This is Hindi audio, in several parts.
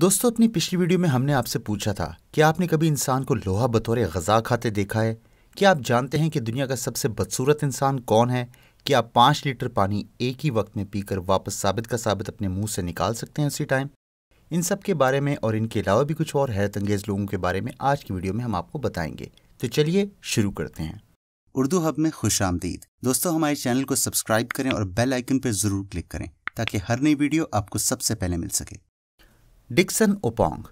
दोस्तों अपनी पिछली वीडियो में हमने आपसे पूछा था कि आपने कभी इंसान को लोहा बतौर गजा खाते देखा है क्या आप जानते हैं कि दुनिया का सबसे बदसूरत इंसान कौन है क्या आप पाँच लीटर पानी एक ही वक्त में पीकर वापस साबित का साबित अपने मुंह से निकाल सकते हैं उसी टाइम इन सब के बारे में और इनके अलावा भी कुछ और हैरत अंगेज लोगों के बारे में आज की वीडियो में हम आपको बताएंगे तो चलिए शुरू करते हैं उर्दू हब में खुश आमदीद दोस्तों हमारे चैनल को सब्सक्राइब करें और बेल आइकन पर ज़रूर क्लिक करें ताकि हर नई वीडियो आपको सबसे पहले मिल सके डिक्सन ओपोंग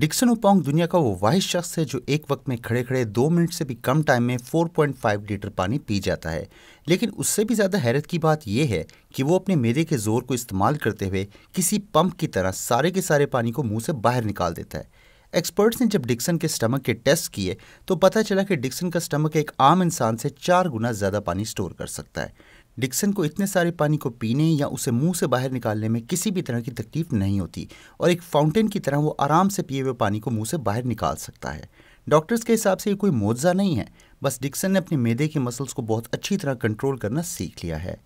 डिक्सन ओपोंग दुनिया का वो वाहि शख्स है जो एक वक्त में खड़े खड़े दो मिनट से भी कम टाइम में 4.5 लीटर पानी पी जाता है लेकिन उससे भी ज़्यादा हैरत की बात यह है कि वो अपने मेदे के ज़ोर को इस्तेमाल करते हुए किसी पंप की तरह सारे के सारे पानी को मुंह से बाहर निकाल देता है एक्सपर्ट्स ने जब डिक्सन के स्टमक के टेस्ट किए तो पता चला कि डिक्सन का स्टमक एक आम इंसान से चार गुना ज़्यादा पानी स्टोर कर सकता है डिक्सन को इतने सारे पानी को पीने या उसे मुंह से बाहर निकालने में किसी भी तरह की तकलीफ नहीं होती और एक फाउंटेन की तरह वो आराम से पिए हुए पानी को मुंह से बाहर निकाल सकता है डॉक्टर्स के हिसाब से ये कोई मुआवजा नहीं है बस डिक्सन ने अपने मैदे के मसल्स को बहुत अच्छी तरह कंट्रोल करना सीख लिया है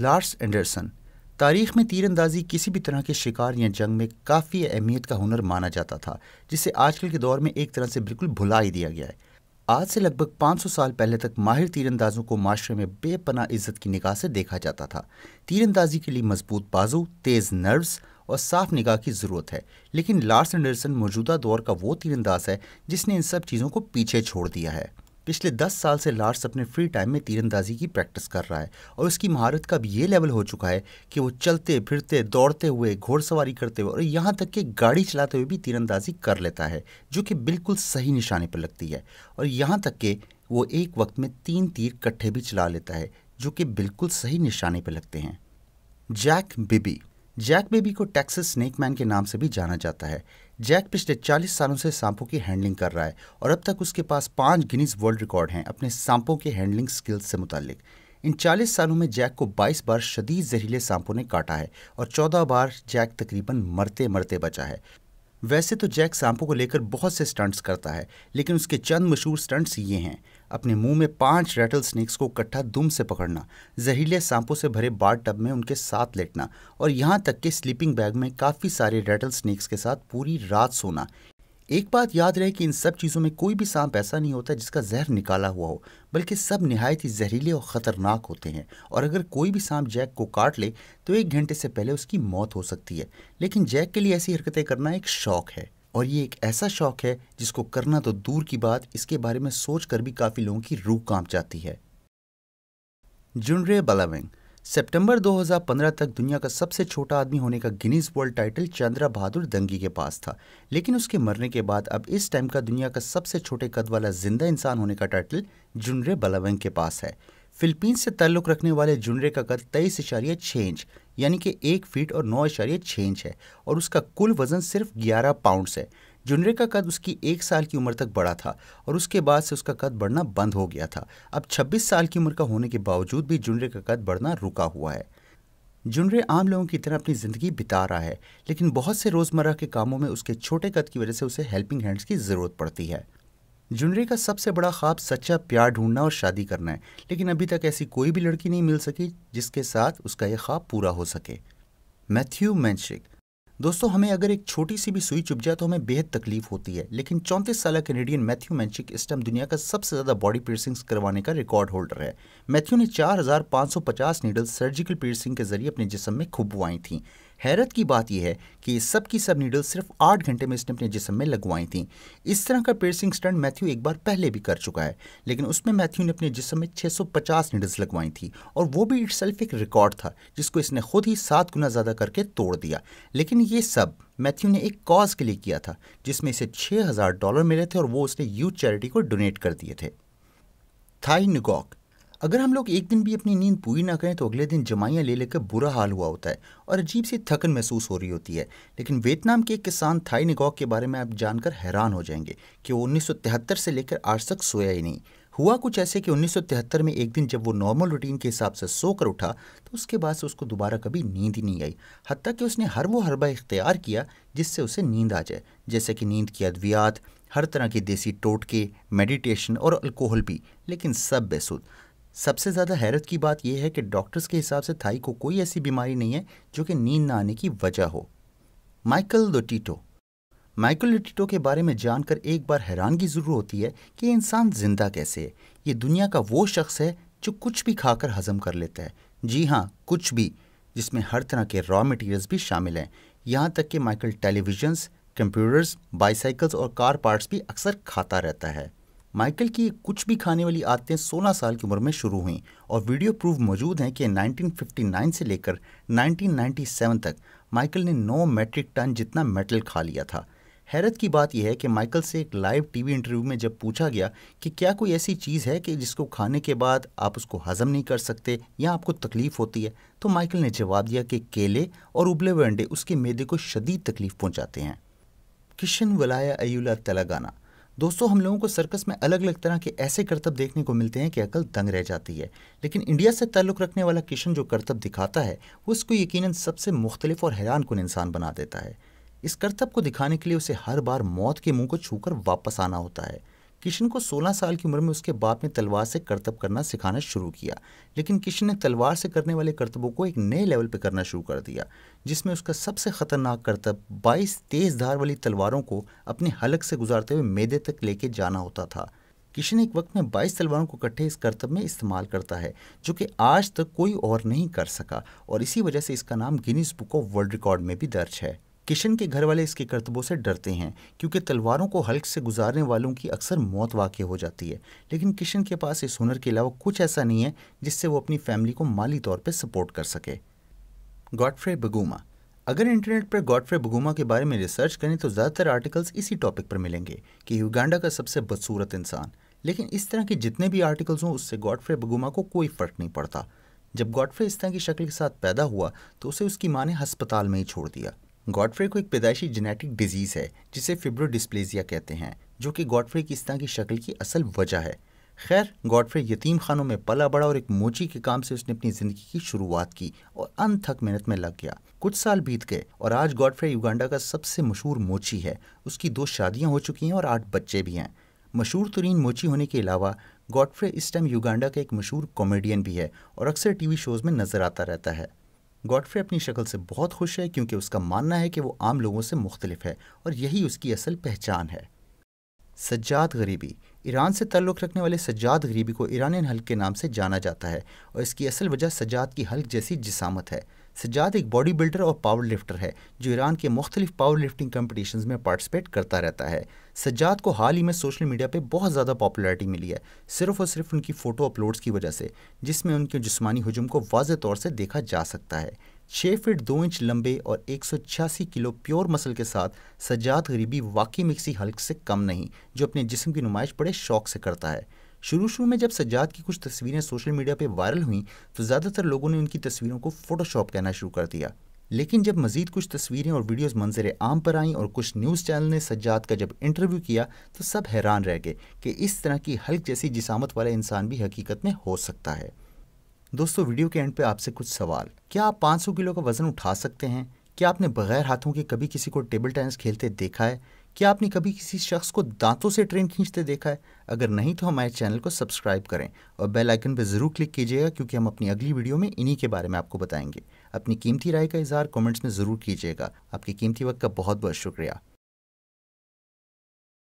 लार्स एंडरसन तारीख में तीरंदाजी किसी भी तरह के शिकार या जंग में काफ़ी अहमियत का हुनर माना जाता था जिसे आजकल के दौर में एक तरह से बिल्कुल भुला ही दिया गया है आज से लगभग 500 साल पहले तक माहिर तीरंदाजों को माशरे में बेपना इज्जत की निगाह से देखा जाता था तीरंदाजी के लिए मजबूत बाजू तेज नर्व्स और साफ निगाह की ज़रूरत है लेकिन लार्स एंडरसन मौजूदा दौर का वो तीरंदाज है जिसने इन सब चीज़ों को पीछे छोड़ दिया है पिछले दस साल से लार्स अपने फ्री टाइम में तीरंदाजी की प्रैक्टिस कर रहा है और उसकी महारत का अब ये लेवल हो चुका है कि वो चलते फिरते दौड़ते हुए घोड़सवारी करते हुए और यहाँ तक कि गाड़ी चलाते हुए भी तीरंदाजी कर लेता है जो कि बिल्कुल सही निशाने पर लगती है और यहाँ तक कि वो एक वक्त में तीन तीर कट्ठे भी चला लेता है जो कि बिल्कुल सही निशाने पर लगते हैं जैक बिबी जैक बेबी को टेक्सास स्नेक मैन के नाम से भी जाना जाता है जैक पिछले 40 सालों से सांपों की हैंडलिंग कर रहा है और अब तक उसके पास पांच गिनीज वर्ल्ड रिकॉर्ड हैं अपने सांपों के हैंडलिंग स्किल्स से मुतालिक इन 40 सालों में जैक को 22 बार शदीद जहरीले सांपों ने काटा है और 14 बार जैक तकरीबन मरते मरते बचा है वैसे तो जैक सांपों को लेकर बहुत से स्टंट्स करता है लेकिन उसके चंद मशहूर स्टंट्स ये हैं अपने मुंह में पांच रैटल स्नेक्स को इकट्ठा दुम से पकड़ना जहरीले सांपों से भरे बार टब में उनके साथ लेटना और यहाँ तक के स्लीपिंग बैग में काफ़ी सारे रैटल स्नेक्स के साथ पूरी रात सोना एक बात याद रहे कि इन सब चीज़ों में कोई भी सांप ऐसा नहीं होता जिसका जहर निकाला हुआ हो बल्कि सब नहायत ही जहरीले और ख़तरनाक होते हैं और अगर कोई भी सांप जैक को काट ले तो एक घंटे से पहले उसकी मौत हो सकती है लेकिन जैक के लिए ऐसी हरकतें करना एक शौक है और ये एक ऐसा शौक़ है जिसको करना तो दूर की बात इसके बारे में सोच कर भी काफ़ी लोगों की रूह कांप जाती है जुनरे बलाविंग सितंबर 2015 तक दुनिया का सबसे छोटा आदमी होने का Guinness world title Chandra Bahadur Dangi के पास था लेकिन उसके मरने के बाद अब इस टाइम का दुनिया का सबसे छोटे कद वाला जिंदा इंसान होने का टाइटल जुनरे बलावेंग के पास है फिलीपींस से ताल्लुक़ रखने वाले जुनरे का कद तेईस इशारिया छः इंच यानी कि एक फीट और नौ इशारिया छः इंच है और उसका कुल वज़न सिर्फ ग्यारह पाउंड्स है जुनरे का कद उसकी एक साल की उम्र तक बढ़ा था और उसके बाद से उसका कद बढ़ना बंद हो गया था अब 26 साल की उम्र का होने के बावजूद भी जुनरे का कद बढ़ना रुका हुआ है जुनरे आम लोगों की तरह अपनी ज़िंदगी बिता रहा है लेकिन बहुत से रोज़मर्रा के कामों में उसके छोटे कद की वजह से उसे हेल्पिंग हैंड्स की ज़रूरत पड़ती है जुनरी का सबसे बड़ा ख्वाब सच्चा प्यार ढूंढना और शादी करना है लेकिन अभी तक ऐसी कोई भी लड़की नहीं मिल सकी जिसके साथ उसका यह ख्वाब पूरा हो सके मैथ्यू मैंशिक दोस्तों हमें अगर एक छोटी सी भी सुई चुप जाए तो हमें बेहद तकलीफ होती है लेकिन चौंतीस साल कैनेडियन मैथ्यू मैंशिक इस टाइम दुनिया का सबसे ज़्यादा बॉडी piercings करवाने का रिकॉर्ड होल्डर है मैथ्यू ने चार नीडल सर्जिकल piercing के जरिए अपने जिसम में खुबवाई थी हैरत की बात यह है कि सब की सब नीडल सिर्फ आठ घंटे में इसने अपने जिसम में लगवाई थी इस तरह का पेर्सिंग स्टंट मैथ्यू एक बार पहले भी कर चुका है लेकिन उसमें मैथ्यू ने अपने जिसम में 650 नीडल्स लगवाई थी और वो भी सेल्फ एक रिकॉर्ड था जिसको इसने खुद ही सात गुना ज़्यादा करके तोड़ दिया लेकिन ये सब मैथ्यू ने एक कॉज के लिए किया था जिसमें इसे छः डॉलर मिले थे और वो उसने यूथ चैरिटी को डोनेट कर दिए थे थाई निगॉक अगर हम लोग एक दिन भी अपनी नींद पूरी ना करें तो अगले दिन जमाइयाँ ले लेकर बुरा हाल हुआ होता है और अजीब सी थकन महसूस हो रही होती है लेकिन वियतनाम के एक किसान थाई निगॉक के बारे में आप जानकर हैरान हो जाएंगे कि वो उन्नीस से लेकर आज तक सोया ही नहीं हुआ कुछ ऐसे कि उन्नीस में एक दिन जब वो नॉर्मल रूटीन के हिसाब से सोकर उठा तो उसके बाद से उसको दोबारा कभी नींद ही नहीं आई हती कि उसने हर वो हरबा इख्तियार किया जिससे उसे नींद आ जाए जैसे कि नींद की अद्वियात हर तरह की देसी टोटके मेडिटेशन और अल्कोहल भी लेकिन सब बेसुद सबसे ज़्यादा हैरत की बात यह है कि डॉक्टर्स के हिसाब से थाई को कोई ऐसी बीमारी नहीं है जो कि नींद ना आने की वजह हो माइकल लोटीटो माइकल लोटीटो के बारे में जानकर एक बार हैरानगी ज़रूर होती है कि इंसान ज़िंदा कैसे है ये दुनिया का वो शख्स है जो कुछ भी खाकर हजम कर लेता है जी हाँ कुछ भी जिसमें हर तरह के रॉ मटेरियल्स भी शामिल हैं यहाँ तक कि माइकल टेलीविजन्स कंप्यूटर्स बाइसाइकल्स और कार पार्ट्स भी अक्सर खाता रहता है माइकल की कुछ भी खाने वाली आदतें 16 साल की उम्र में शुरू हुईं और वीडियो प्रूफ मौजूद हैं कि 1959 से लेकर 1997 तक माइकल ने 9 मेट्रिक टन जितना मेटल खा लिया था हैरत की बात यह है कि माइकल से एक लाइव टीवी इंटरव्यू में जब पूछा गया कि क्या कोई ऐसी चीज़ है कि जिसको खाने के बाद आप उसको हज़म नहीं कर सकते या आपको तकलीफ़ होती है तो माइकल ने जवाब दिया कि केले और उबले हुए अंडे उसके मैदे को शदीद तकलीफ़ पहुँचाते हैं किशन वलाया अयूला तेलंगाना दोस्तों हम लोगों को सर्कस में अलग अलग तरह के ऐसे करतब देखने को मिलते हैं कि अकल दंग रह जाती है लेकिन इंडिया से ताल्लुक़ रखने वाला किशन जो करतब दिखाता है वो उसको यकीनन सबसे मुख्तलिफ और हैरान कन इंसान बना देता है इस करतब को दिखाने के लिए उसे हर बार मौत के मुंह को छूकर वापस आना होता है किशन को 16 साल की उम्र में उसके बाप ने तलवार से करतब करना सिखाना शुरू किया लेकिन किशन ने तलवार से करने वाले करतबों को एक नए लेवल पर करना शुरू कर दिया जिसमें उसका सबसे खतरनाक करतब 22 तेज धार वाली तलवारों को अपने हलक से गुजारते हुए मैदे तक लेके जाना होता था किशन एक वक्त में 22 तलवारों को इकट्ठे इस करतब में इस्तेमाल करता है जो कि आज तक कोई और नहीं कर सका और इसी वजह से इसका नाम Guinness book of world record में भी दर्ज है किशन के घर वाले इसके करतबों से डरते हैं क्योंकि तलवारों को हल्क से गुजारने वालों की अक्सर मौत वाक़ हो जाती है लेकिन किशन के पास इस हुनर के अलावा कुछ ऐसा नहीं है जिससे वो अपनी फैमिली को माली तौर पर सपोर्ट कर सके गॉडफ्रे बगुमा अगर इंटरनेट पर गॉडफ्रे बगुमा के बारे में रिसर्च करें तो ज़्यादातर आर्टिकल्स इसी टॉपिक पर मिलेंगे कि युगांडा का सबसे बदसूरत इंसान लेकिन इस तरह के जितने भी आर्टिकल्स हों उससे गॉडफ्रे बगुमा को कोई फ़र्क नहीं पड़ता जब गॉडफ्रे इस तरह की शक्ल के साथ पैदा हुआ तो उसे उसकी माँ ने हस्पताल में ही छोड़ दिया गॉडफ्रे को एक पैदाइशी जेनेटिक डिजीज़ है जिसे फिब्रोडिस्प्लेजिया कहते हैं जो कि गॉडफ्रे की इस तरह की शक्ल की असल वजह है खैर गॉडफ्रे यतीम खानों में पला बड़ा और एक मोची के काम से उसने अपनी ज़िंदगी की शुरुआत की और अनथक मेहनत में लग गया कुछ साल बीत गए और आज गॉडफ्रे युगांडा का सबसे मशहूर मोची है उसकी दो शादियां हो चुकी हैं और आठ बच्चे भी हैं मशहूर तरीन मोची होने के अलावा गॉडफ्रे इस टाइम युगांडा का एक मशहूर कॉमेडियन भी है और अक्सर टीवी शोज़ में नज़र आता रहता है गॉडफ्रे अपनी शक्ल से बहुत खुश है क्योंकि उसका मानना है कि वो आम लोगों से मुख्तलिफ है और यही उसकी असल पहचान है सज्जाद गरीबी ईरान से ताल्लुक़ रखने वाले सज्जाद गरीबी को ईरानियन हल्क के नाम से जाना जाता है और इसकी असल वजह सज्जाद की हल्क जैसी जिसामत है सज्जाद एक बॉडी बिल्डर और पावर लिफ्टर है जो ईरान के मुख्तलिफ पावर लिफ्टिंग कम्पटिशन में पार्टिसिपेट करता रहता है सज्जाद को हाल ही में सोशल मीडिया पर बहुत ज़्यादा पॉपुलरिटी मिली है सिर्फ और सिर्फ उनकी फ़ोटो अपलोड्स की वजह से जिसमें उनके जिसमानी हजुम को वाज तौर से देखा जा सकता है छः फीट दो इंच लंबे और एक सौ छियासी किलो प्योर मसल के साथ सज्जाद गरीबी वाकई में किसी हल्क से कम नहीं जो अपने जिसम की नुमाइश बड़े शौक से करता है शुरू शुरू में जब सज्जाद की कुछ तस्वीरें सोशल मीडिया पर वायरल हुई तो ज़्यादातर लोगों ने उनकी तस्वीरों को फ़ोटोशॉप कहना शुरू कर दिया लेकिन जब मजीद कुछ तस्वीरें और वीडियोस मंजर आम पर आईं और कुछ न्यूज़ चैनल ने सज्जाद का जब इंटरव्यू किया तो सब हैरान रह गए कि इस तरह की हल्क जैसी जिसामत वाला इंसान भी हकीकत में हो सकता है दोस्तों वीडियो के एंड पे आपसे कुछ सवाल क्या आप 500 किलो का वज़न उठा सकते हैं क्या आपने बगैर हाथों के कभी किसी को टेबल टेनिस खेलते देखा है क्या आपने कभी किसी शख्स को दांतों से ट्रेन खींचते देखा है अगर नहीं तो हमारे चैनल को सब्सक्राइब करें और बेल आइकन पर ज़रूर क्लिक कीजिएगा क्योंकि हम अपनी अगली वीडियो में इन्हीं के बारे में आपको बताएंगे अपनी कीमती राय का इजहार कमेंट्स में ज़रूर कीजिएगा आपके कीमती वक्त का बहुत बहुत शुक्रिया